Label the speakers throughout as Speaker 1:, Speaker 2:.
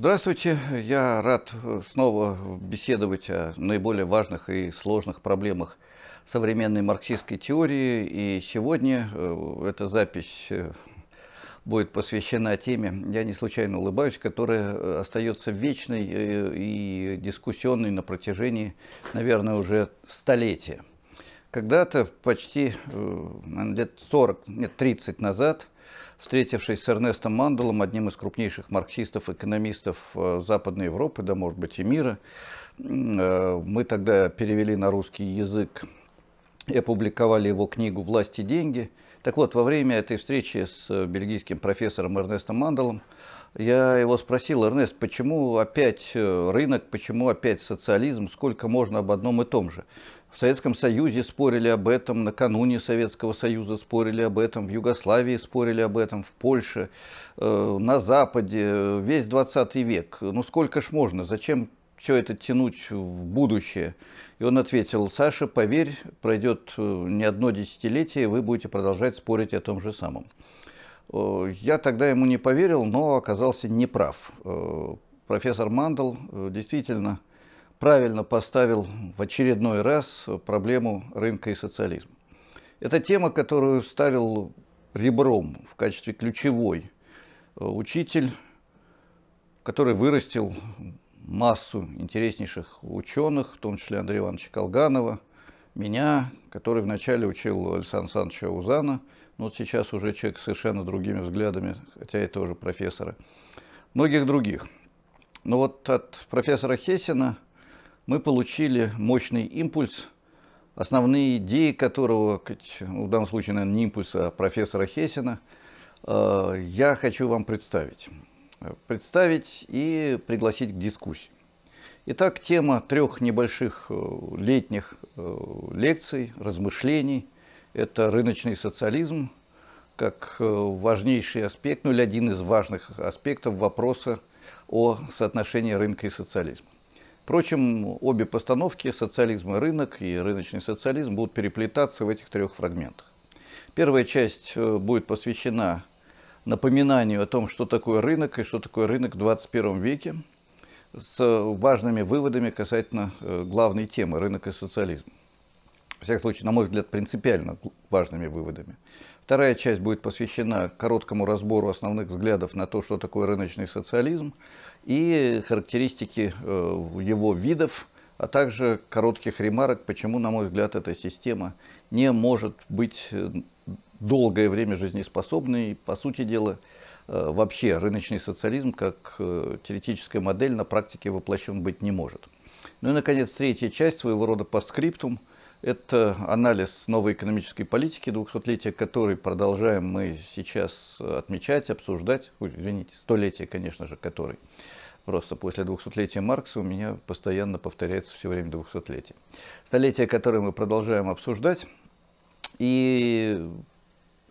Speaker 1: Здравствуйте, я рад э, снова беседовать о наиболее важных и сложных проблемах современной марксистской теории. И сегодня э, эта запись э, будет посвящена теме, я не случайно улыбаюсь, которая остается вечной и дискуссионной на протяжении, наверное, уже столетия. Когда-то почти лет 40, нет, 30 назад – встретившись с Эрнестом Манделом, одним из крупнейших марксистов-экономистов э, Западной Европы, да, может быть, и мира, э, мы тогда перевели на русский язык и опубликовали его книгу «Власть и деньги». Так вот, во время этой встречи с э, бельгийским профессором Эрнестом Манделом я его спросил, Эрнест, почему опять рынок, почему опять социализм, сколько можно об одном и том же? В Советском Союзе спорили об этом, накануне Советского Союза спорили об этом, в Югославии спорили об этом, в Польше, э, на Западе, э, весь 20 век. Ну сколько ж можно, зачем все это тянуть в будущее? И он ответил, Саша, поверь, пройдет э, не одно десятилетие, и вы будете продолжать спорить о том же самом. Я тогда ему не поверил, но оказался неправ. Профессор Мандл действительно правильно поставил в очередной раз проблему рынка и социализма. Это тема, которую ставил ребром в качестве ключевой э, учитель, который вырастил массу интереснейших ученых, в том числе Андрея Ивановича Колганова, меня, который вначале учил Александра Александровича Узана, но вот сейчас уже человек с совершенно другими взглядами, хотя и тоже профессора, многих других. Но вот от профессора Хесина – мы получили мощный импульс, основные идеи которого, в данном случае, наверное, не импульса, а профессора Хесина, э, я хочу вам представить. Представить и пригласить к дискуссии. Итак, тема трех небольших э, летних э, лекций, размышлений – это рыночный социализм как важнейший аспект, ну или один из важных аспектов вопроса о соотношении рынка и социализма. Впрочем, обе постановки «Социализм и рынок» и «Рыночный социализм» будут переплетаться в этих трех фрагментах. Первая часть э, будет посвящена напоминанию о том, что такое рынок и что такое рынок в 21 веке, с важными выводами касательно э, главной темы «Рынок и социализм». В всяком случае, на мой взгляд, принципиально важными выводами. Вторая часть будет посвящена короткому разбору основных взглядов на то, что такое рыночный социализм, и характеристики э, его видов, а также коротких ремарок, почему, на мой взгляд, эта система не может быть э, долгое время жизнеспособной. по сути дела, э, вообще рыночный социализм как теоретическая модель на практике воплощен быть не может. Ну и, наконец, третья часть своего рода постскриптум – это анализ новой экономической политики 200-летия, который продолжаем мы сейчас отмечать, обсуждать, извините, столетие, конечно же, который просто после 200-летия Маркса у меня постоянно повторяется все время 200-летие. Столетие, которое мы продолжаем обсуждать. И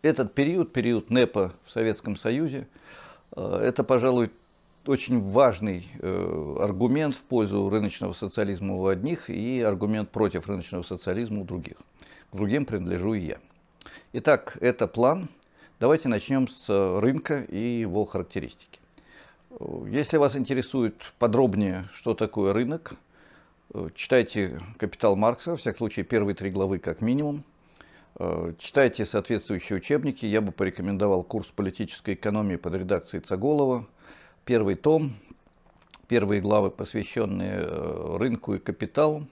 Speaker 1: этот период, период НЭПа в Советском Союзе, э, это, пожалуй, очень важный э, аргумент в пользу рыночного социализма у одних и аргумент против рыночного социализма у других. К другим принадлежу и я. Итак, это план. Давайте начнем с рынка и его характеристики. Если вас интересует подробнее, что такое рынок, э, читайте «Капитал Маркса», во всяком случае, первые три главы как минимум. Э, читайте соответствующие учебники. Я бы порекомендовал курс политической экономии под редакцией Цаголова. Первый том, первые главы, посвященные э, рынку и капиталу.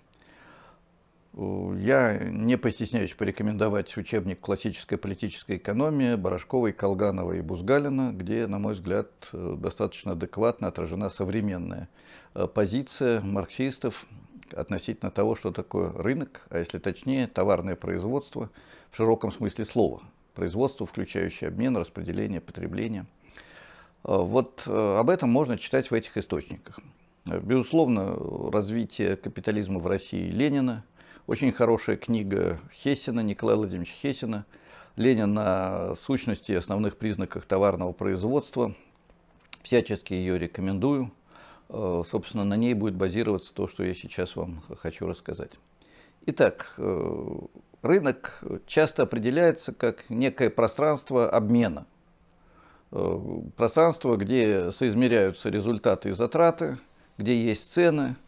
Speaker 1: Э, я не постесняюсь порекомендовать учебник классической политической экономии Барашковой, Колганова и Бузгалина, где, на мой взгляд, э, достаточно адекватно отражена современная э, позиция марксистов относительно того, что такое рынок, а если точнее, товарное производство в широком смысле слова. Производство, включающее обмен, распределение, потребление. Вот об этом можно читать в этих источниках. Безусловно, развитие капитализма в России Ленина – очень хорошая книга Хессина, Николая Владимировича Хессина «Ленин на сущности и основных признаках товарного производства». Всячески ее рекомендую. Э, собственно, на ней будет базироваться то, что я сейчас вам хочу рассказать. Итак, э, рынок часто определяется как некое пространство обмена. Э, пространство, где соизмеряются результаты и затраты, где есть цены –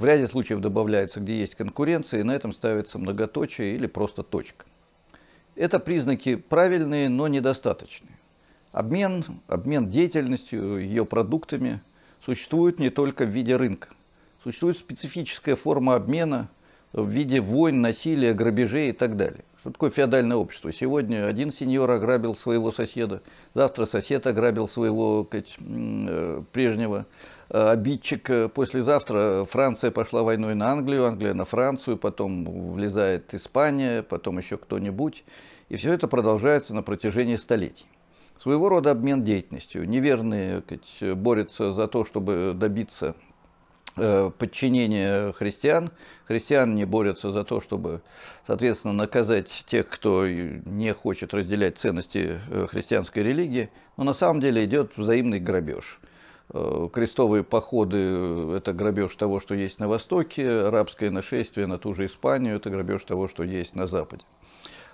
Speaker 1: в ряде случаев добавляется, где есть конкуренция, и на этом ставится многоточие или просто точка. Это признаки правильные, но недостаточные. Обмен, обмен деятельностью, ее продуктами существует не только в виде рынка. Существует специфическая форма обмена в виде войн, насилия, грабежей и так далее. Что такое феодальное общество? Сегодня один сеньор ограбил своего соседа, завтра сосед ограбил своего сказать, э, прежнего Э, обидчик э, послезавтра. Франция пошла войной на Англию, Англия на Францию, потом влезает Испания, потом еще кто-нибудь. И все это продолжается на протяжении столетий. Своего рода обмен деятельностью. Неверные борются за то, чтобы добиться э, подчинения христиан. Христиане борются за то, чтобы, соответственно, наказать тех, кто не хочет разделять ценности христианской религии. Но на самом деле идет взаимный грабеж. Э, крестовые походы э, – это грабеж того, что есть на Востоке, арабское нашествие на ту же Испанию – это грабеж того, что есть на Западе.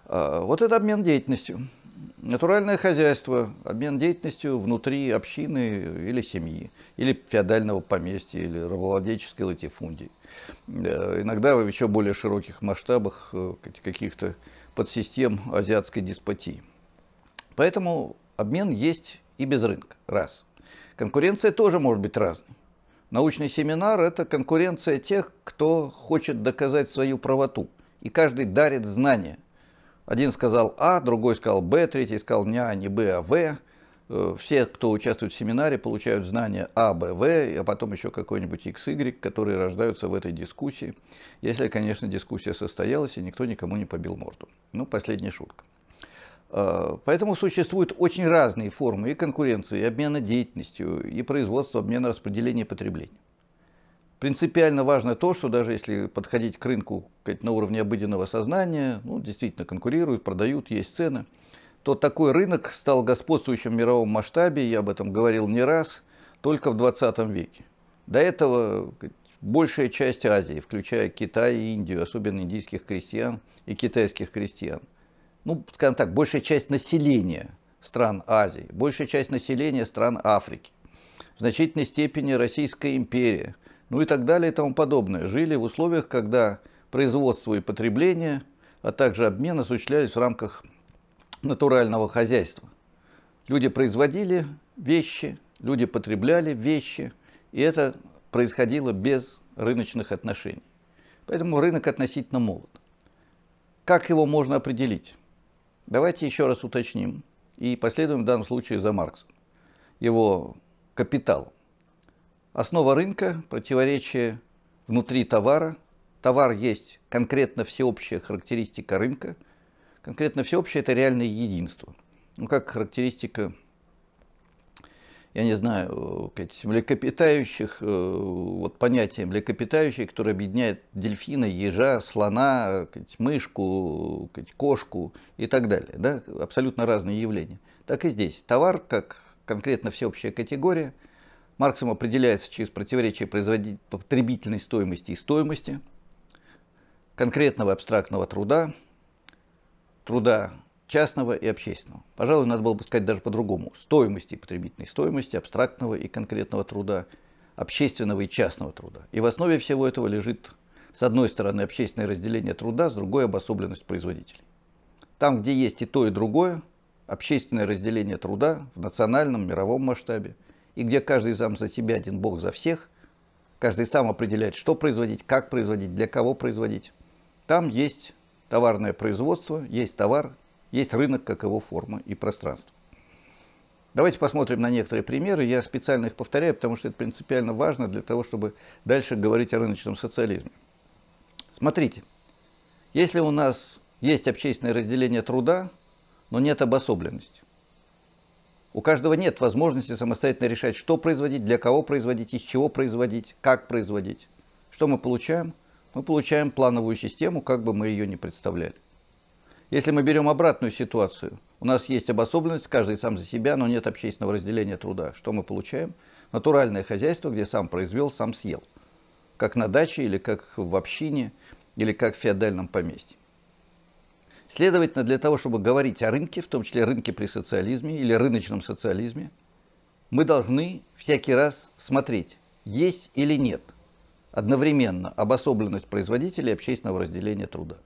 Speaker 1: А, вот это обмен деятельностью. Натуральное хозяйство, обмен деятельностью внутри общины или семьи, или феодального поместья, или рабовладельческой латифундии. Э, иногда в еще более широких масштабах каких-то подсистем азиатской деспотии. Поэтому обмен есть и без рынка. Раз. Конкуренция тоже может быть разной. Научный семинар – это конкуренция тех, кто хочет доказать свою правоту. И каждый дарит знания. Один сказал А, другой сказал Б, третий сказал не А, не Б, а В. Э, все, кто участвует в семинаре, получают знания А, Б, В, а потом еще какой-нибудь X, Y, которые рождаются в этой дискуссии. Если, конечно, дискуссия состоялась, и никто никому не побил морду. Ну, последняя шутка. Э, поэтому существуют очень разные формы и конкуренции, и обмена деятельностью, и производства, обмена распределения потребления. Принципиально важно то, что даже если подходить к рынку на уровне обыденного сознания, ну, действительно конкурируют, продают, есть цены, то такой рынок стал господствующим в мировом масштабе, я об этом говорил не раз, только в 20 веке. До этого большая часть Азии, включая Китай и Индию, особенно индийских крестьян и китайских крестьян – ну, скажем так, большая часть населения стран Азии, большая часть населения стран Африки, в значительной степени Российская империя, ну и так далее и тому подобное, жили в условиях, когда производство и потребление, а также обмен осуществлялись в рамках натурального хозяйства. Люди производили вещи, люди потребляли вещи, и это происходило без рыночных отношений. Поэтому рынок относительно молод. Как его можно определить? Давайте еще раз уточним и последуем в данном случае за Марксом. Его капитал. Основа рынка – противоречие внутри товара. Товар есть конкретно всеобщая характеристика рынка. Конкретно всеобщее – это реальное единство. Ну, как характеристика я не знаю, э, млекопитающих, э, вот понятие млекопитающих, которое объединяет дельфина, ежа, слона, э, мышку, кошку и так далее. Да? Абсолютно разные явления. Так и здесь. Товар, как конкретно всеобщая категория, Марксом определяется через противоречие потребительной стоимости и стоимости, конкретного абстрактного труда, труда частного и общественного. Пожалуй, надо было бы сказать даже по-другому. Стоимости и потребительной стоимости абстрактного и конкретного труда, общественного и частного труда. И в основе всего этого лежит, с одной стороны, общественное разделение труда, с другой – обособленность производителей. Там, где есть и то, и другое, общественное разделение труда в национальном, мировом масштабе, и где каждый сам за себя, один бог за всех, каждый сам определяет, что производить, как производить, для кого производить, там есть товарное производство, есть товар, есть рынок как его форма и пространство. Давайте посмотрим на некоторые примеры. Я специально их повторяю, потому что это принципиально важно для того, чтобы дальше говорить о рыночном социализме. Смотрите, если у нас есть общественное разделение труда, но нет обособленности, у каждого нет возможности самостоятельно решать, что производить, для кого производить, из чего производить, как производить. Что мы получаем? Мы получаем плановую систему, как бы мы ее ни представляли. Если мы берем обратную ситуацию, у нас есть обособленность, каждый сам за себя, но нет общественного разделения труда. Что мы получаем? Натуральное хозяйство, где сам произвел, сам съел. Как на даче или как в общине, или как в феодальном поместье. Следовательно, для того, чтобы говорить о рынке, в том числе рынке при социализме или рыночном социализме, мы должны всякий раз смотреть, есть или нет одновременно обособленность производителей и общественного разделения труда.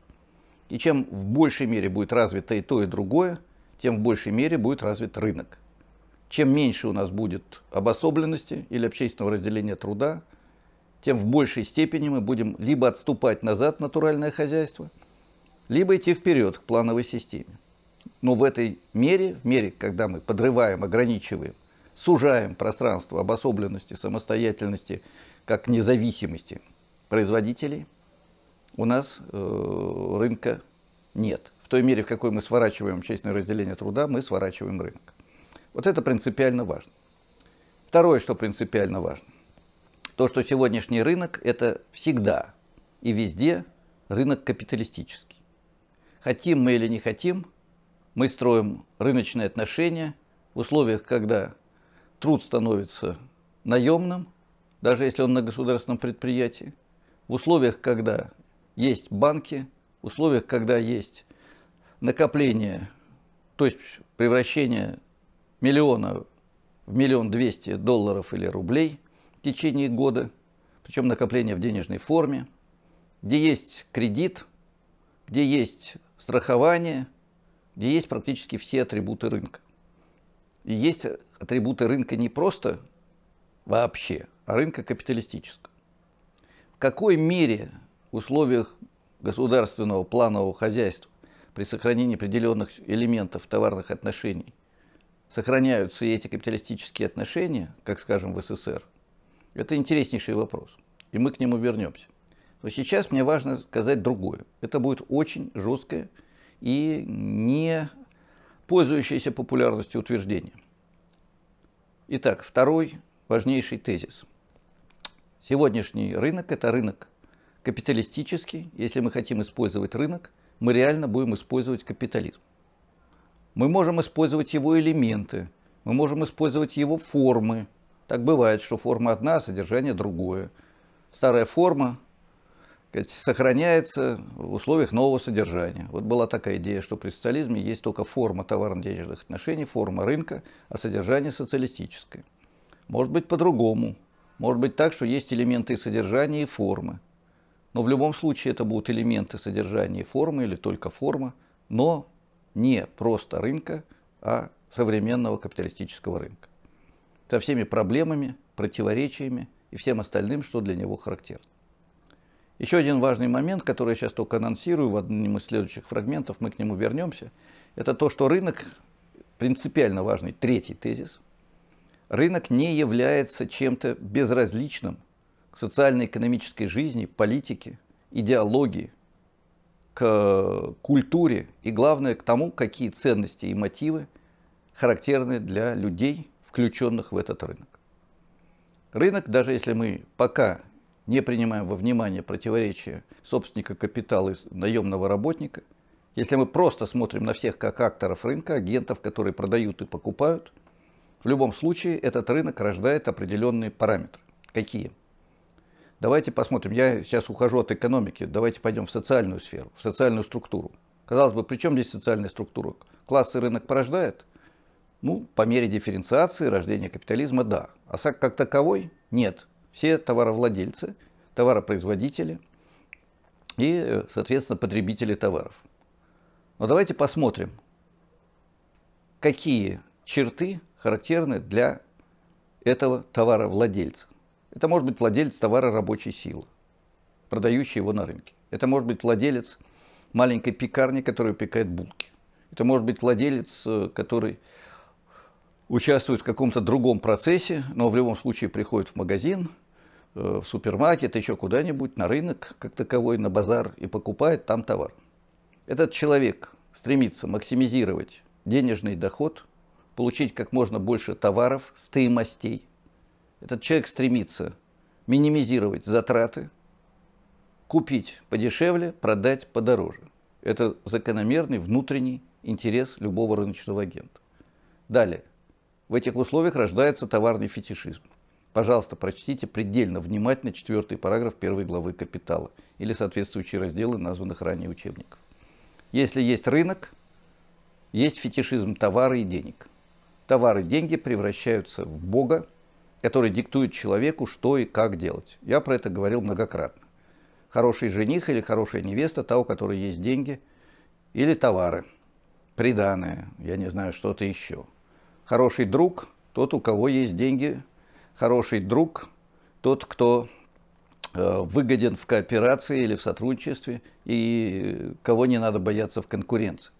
Speaker 1: И чем в большей мере будет развито и то, и другое, тем в большей мере будет развит рынок. Чем меньше у нас будет обособленности или общественного разделения труда, тем в большей степени мы будем либо отступать назад натуральное хозяйство, либо идти вперед к плановой системе. Но в этой мере, в мере, когда мы подрываем, ограничиваем, сужаем пространство обособленности, самостоятельности как независимости производителей – у нас э, рынка нет. В той мере, в какой мы сворачиваем честное разделение труда, мы сворачиваем рынок. Вот это принципиально важно. Второе, что принципиально важно, то, что сегодняшний рынок – это всегда и везде рынок капиталистический. Хотим мы или не хотим, мы строим рыночные отношения в условиях, когда труд становится наемным, даже если он на государственном предприятии, в условиях, когда есть банки, в условиях, когда есть накопление, то есть превращение миллиона в миллион двести долларов или рублей в течение года, причем накопление в денежной форме, где есть кредит, где есть страхование, где есть практически все атрибуты рынка. И есть атрибуты рынка не просто вообще, а рынка капиталистического. В какой мере в условиях государственного планового хозяйства при сохранении определенных элементов товарных отношений сохраняются и эти капиталистические отношения, как, скажем, в СССР, это интереснейший вопрос. И мы к нему вернемся. Но сейчас мне важно сказать другое. Это будет очень жесткое и не пользующееся популярностью утверждение. Итак, второй важнейший тезис. Сегодняшний рынок – это рынок капиталистический, если мы хотим использовать рынок, мы реально будем использовать капитализм. Мы можем использовать его элементы, мы можем использовать его формы. Так бывает, что форма одна, а содержание другое. Старая форма сохраняется в условиях нового содержания. Вот была такая идея, что при социализме есть только форма товарно-денежных отношений, форма рынка, а содержание социалистическое. Может быть по-другому. Может быть так, что есть элементы и содержания, и формы. Но в любом случае это будут элементы содержания формы или только форма, но не просто рынка, а современного капиталистического рынка. Со всеми проблемами, противоречиями и всем остальным, что для него характерно. Еще один важный момент, который я сейчас только анонсирую в одном из следующих фрагментов, мы к нему вернемся, это то, что рынок, принципиально важный третий тезис, рынок не является чем-то безразличным – к социально-экономической жизни, политике, идеологии, к культуре и, главное, к тому, какие ценности и мотивы характерны для людей, включенных в этот рынок. Рынок, даже если мы пока не принимаем во внимание противоречия собственника капитала и наемного работника, если мы просто смотрим на всех как акторов рынка, агентов, которые продают и покупают, в любом случае этот рынок рождает определенные параметры. Какие? Давайте посмотрим, я сейчас ухожу от экономики, давайте пойдем в социальную сферу, в социальную структуру. Казалось бы, при чем здесь социальная структура? Классы рынок порождает? Ну, по мере дифференциации, рождения капитализма, да. А как таковой? Нет. Все товаровладельцы, товаропроизводители и, соответственно, потребители товаров. Но давайте посмотрим, какие черты характерны для этого товаровладельца. Это может быть владелец товара рабочей силы, продающий его на рынке. Это может быть владелец маленькой пекарни, которая пекает булки. Это может быть владелец, э, который участвует в каком-то другом процессе, но в любом случае приходит в магазин, э, в супермаркет, еще куда-нибудь, на рынок как таковой, на базар и покупает там товар. Этот человек стремится максимизировать денежный доход, получить как можно больше товаров, стоимостей, этот человек стремится минимизировать затраты, купить подешевле, продать подороже. Это закономерный внутренний интерес любого рыночного агента. Далее. В этих условиях рождается товарный фетишизм. Пожалуйста, прочтите предельно внимательно четвертый параграф первой главы «Капитала» или соответствующие разделы названных ранее учебников. Если есть рынок, есть фетишизм товара и денег. Товары и деньги превращаются в бога, который диктует человеку, что и как делать. Я про это говорил многократно. Хороший жених или хорошая невеста, та, у которой есть деньги, или товары, приданное, я не знаю, что-то еще. Хороший друг – тот, у кого есть деньги. Хороший друг – тот, кто э, выгоден в кооперации или в сотрудничестве, и кого не надо бояться в конкуренции.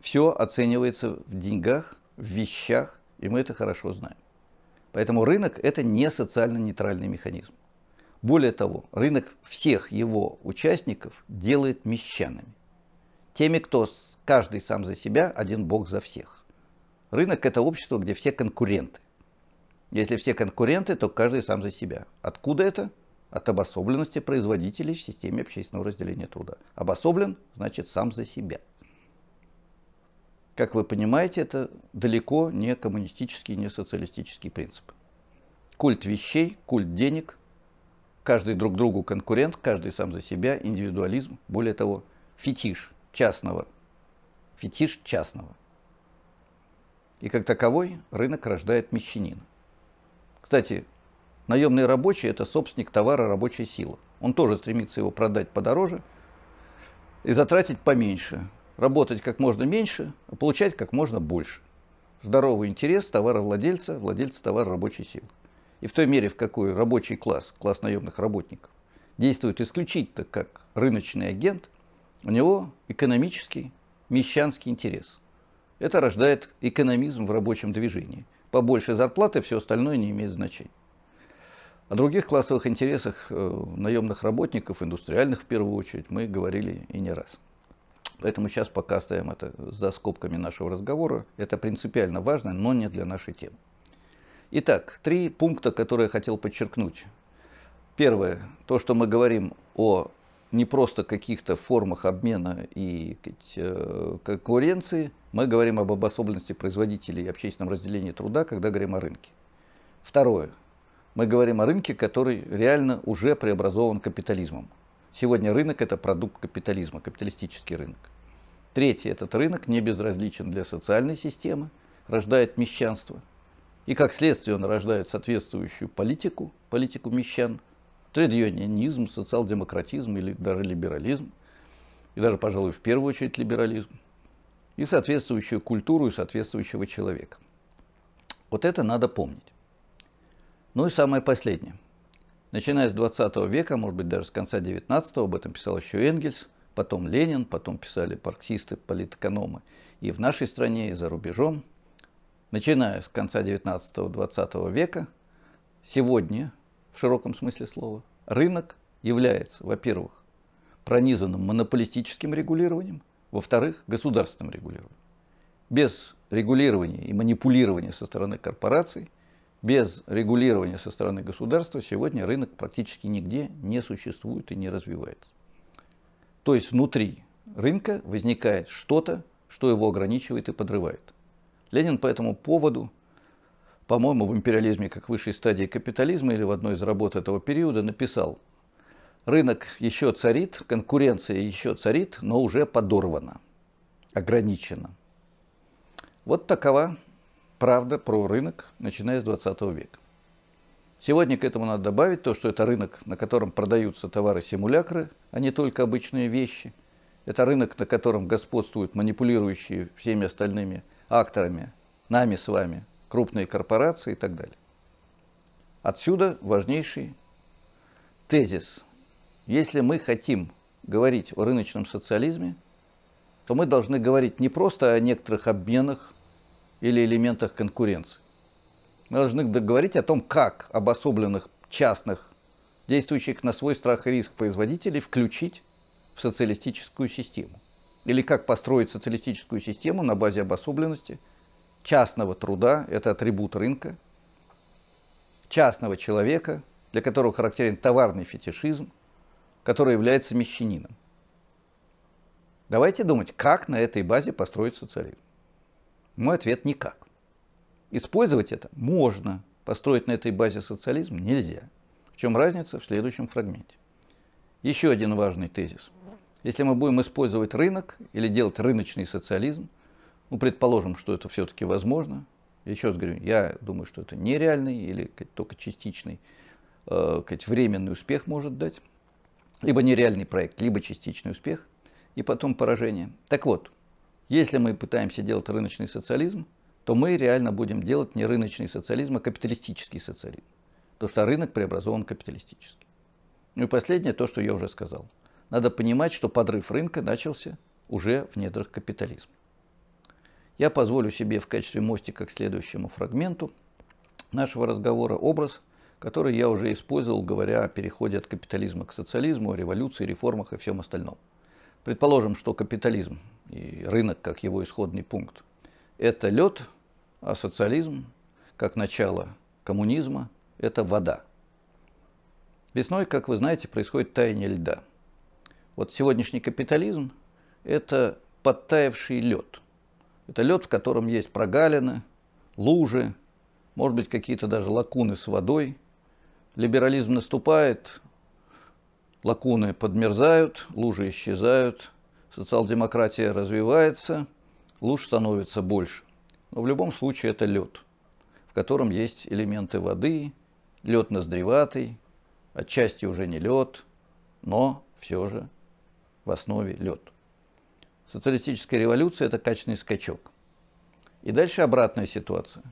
Speaker 1: Все оценивается в деньгах, в вещах, и мы это хорошо знаем. Поэтому рынок это не социально нейтральный механизм. Более того, рынок всех его участников делает мещанами. Теми, кто каждый сам за себя, один бог за всех. Рынок это общество, где все конкуренты. Если все конкуренты, то каждый сам за себя. Откуда это? От обособленности производителей в системе общественного разделения труда. Обособлен, значит, сам за себя. Как вы понимаете, это далеко не коммунистический, не социалистический принцип. Культ вещей, культ денег, каждый друг другу конкурент, каждый сам за себя, индивидуализм, более того, фетиш частного, фетиш частного. И как таковой рынок рождает мещанина. Кстати, наемный рабочий – это собственник товара рабочей силы. Он тоже стремится его продать подороже и затратить поменьше, работать как можно меньше, а получать как можно больше. Здоровый интерес товаровладельца, владельца товара рабочей силы. И в той мере, в какой рабочий класс, класс наемных работников, действует исключительно как рыночный агент, у него экономический, мещанский интерес. Это рождает экономизм в рабочем движении. Побольше зарплаты, все остальное не имеет значения. О других классовых интересах э, наемных работников, индустриальных в первую очередь, мы говорили и не раз. Поэтому сейчас пока оставим это за скобками нашего разговора. Это принципиально важно, но не для нашей темы. Итак, три пункта, которые я хотел подчеркнуть. Первое, то, что мы говорим о не просто каких-то формах обмена и э, конкуренции, мы говорим об обособленности производителей и общественном разделении труда, когда говорим о рынке. Второе, мы говорим о рынке, который реально уже преобразован капитализмом. Сегодня рынок – это продукт капитализма, капиталистический рынок. Третье – этот рынок не безразличен для социальной системы, рождает мещанство. И как следствие он рождает соответствующую политику, политику мещан, тредионизм, социал-демократизм или даже либерализм, и даже, пожалуй, в первую очередь либерализм, и соответствующую культуру и соответствующего человека. Вот это надо помнить. Ну и самое последнее – Начиная с 20 века, может быть даже с конца 19 об этом писал еще Энгельс, потом Ленин, потом писали марксисты, политэкономы и в нашей стране, и за рубежом. Начиная с конца 19-20 века, сегодня, в широком смысле слова, рынок является, во-первых, пронизанным монополистическим регулированием, во-вторых, государственным регулированием. Без регулирования и манипулирования со стороны корпораций – без регулирования со стороны государства сегодня рынок практически нигде не существует и не развивается. То есть внутри рынка возникает что-то, что его ограничивает и подрывает. Ленин по этому поводу, по-моему, в империализме как высшей стадии капитализма или в одной из работ этого периода написал, рынок еще царит, конкуренция еще царит, но уже подорвана, ограничена. Вот такова правда про рынок, начиная с 20 века. Сегодня к этому надо добавить то, что это рынок, на котором продаются товары-симулякры, а не только обычные вещи. Это рынок, на котором господствуют манипулирующие всеми остальными акторами, нами с вами, крупные корпорации и так далее. Отсюда важнейший тезис. Если мы хотим говорить о рыночном социализме, то мы должны говорить не просто о некоторых обменах или элементах конкуренции. Мы должны договорить о том, как обособленных частных, действующих на свой страх и риск производителей, включить в социалистическую систему. Или как построить социалистическую систему на базе обособленности частного труда, это атрибут рынка, частного человека, для которого характерен товарный фетишизм, который является мещанином. Давайте думать, как на этой базе построить социализм. Мой ответ – никак. Использовать это можно, построить на этой базе социализм нельзя. В чем разница в следующем фрагменте. Еще один важный тезис. Если мы будем использовать рынок или делать рыночный социализм, ну, предположим, что это все-таки возможно, еще раз говорю, я думаю, что это нереальный или только частичный э, временный успех может дать, либо нереальный проект, либо частичный успех и потом поражение. Так вот, если мы пытаемся делать рыночный социализм, то мы реально будем делать не рыночный социализм, а капиталистический социализм. Потому что рынок преобразован капиталистически. Ну и последнее, то, что я уже сказал. Надо понимать, что подрыв рынка начался уже в недрах капитализма. Я позволю себе в качестве мостика к следующему фрагменту нашего разговора образ, который я уже использовал, говоря о переходе от капитализма к социализму, о революции, реформах и всем остальном. Предположим, что капитализм и рынок как его исходный пункт. Это лед, а социализм, как начало коммунизма, это вода. Весной, как вы знаете, происходит таяние льда. Вот сегодняшний капитализм – это подтаявший лед. Это лед, в котором есть прогалины, лужи, может быть, какие-то даже лакуны с водой. Либерализм наступает, лакуны подмерзают, лужи исчезают – социал-демократия развивается, луж становится больше. Но в любом случае это лед, в котором есть элементы воды, лед наздреватый, отчасти уже не лед, но все же в основе лед. Социалистическая революция – это качественный скачок. И дальше обратная ситуация.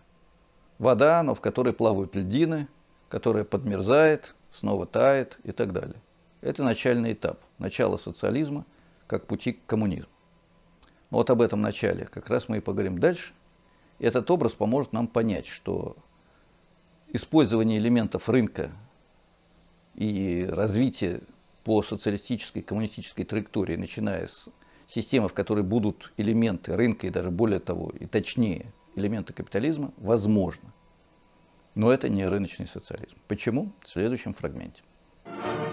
Speaker 1: Вода, но в которой плавают льдины, которая подмерзает, снова тает и так далее. Это начальный этап, начало социализма – как пути к коммунизму. Но ну, вот об этом начале как раз мы и поговорим дальше. И этот образ поможет нам понять, что использование элементов рынка и развитие по социалистической, коммунистической траектории, начиная с системы, в которой будут элементы рынка и даже более того, и точнее, элементы капитализма, возможно. Но это не рыночный социализм. Почему? В следующем фрагменте. thank you